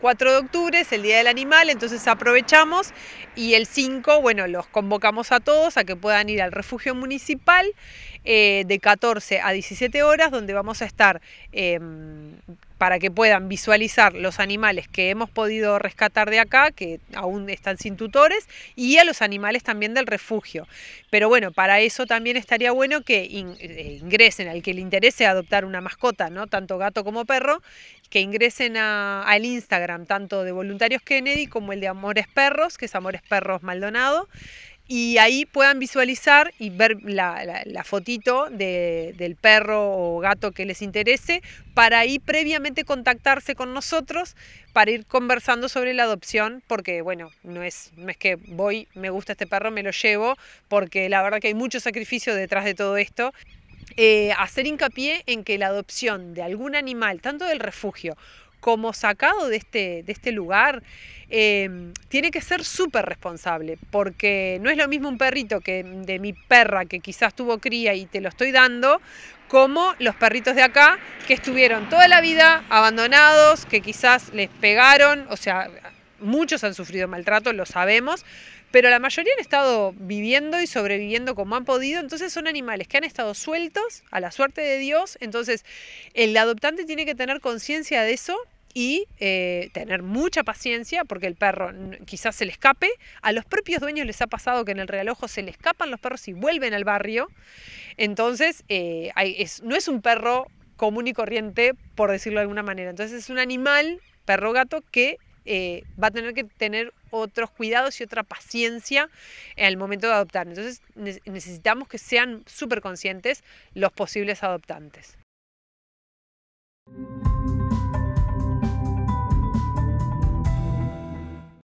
4 de octubre es el Día del Animal, entonces aprovechamos y el 5, bueno, los convocamos a todos a que puedan ir al refugio municipal eh, de 14 a 17 horas, donde vamos a estar em, para que puedan visualizar los animales que hemos podido rescatar de acá, que aún están sin tutores, y a los animales también del refugio. Pero bueno, para eso también estaría bueno que eh, ingresen, al que le interese adoptar una mascota, ¿no? tanto gato como perro, que ingresen al Instagram, tanto de Voluntarios Kennedy como el de Amores Perros, que es Amores Perros Maldonado y ahí puedan visualizar y ver la, fotito del perro o gato que les interese para ahí previamente contactarse con nosotros para ir conversando sobre la adopción porque bueno no es es que voy me gusta este perro me lo llevo porque la verdad que hay mucho sacrificio detrás de todo esto eh, hacer hincapié en que la adopción de algún animal tanto del refugio como sacado de este, de este lugar, em, tiene que ser súper responsable, porque no es lo mismo un perrito que de mi perra que quizás tuvo cría y te lo estoy dando, como los perritos de acá que estuvieron toda la vida abandonados, que quizás les pegaron, o sea, muchos han sufrido maltrato, lo sabemos, pero la mayoría han estado viviendo y sobreviviendo como han podido, entonces son animales que han estado sueltos a la suerte de Dios, entonces el adoptante tiene que tener conciencia de eso y eh, tener mucha paciencia porque el perro quizás se le escape. A los propios dueños les ha pasado que en el realojo se le escapan los perros y vuelven al barrio. Entonces, eh, no es un perro común y corriente, por decirlo de alguna manera. Entonces es un animal, perro gato, que eh, va a tener que tener otros cuidados y otra paciencia al momento de adoptar. Entonces necesitamos que sean súper conscientes los posibles adoptantes.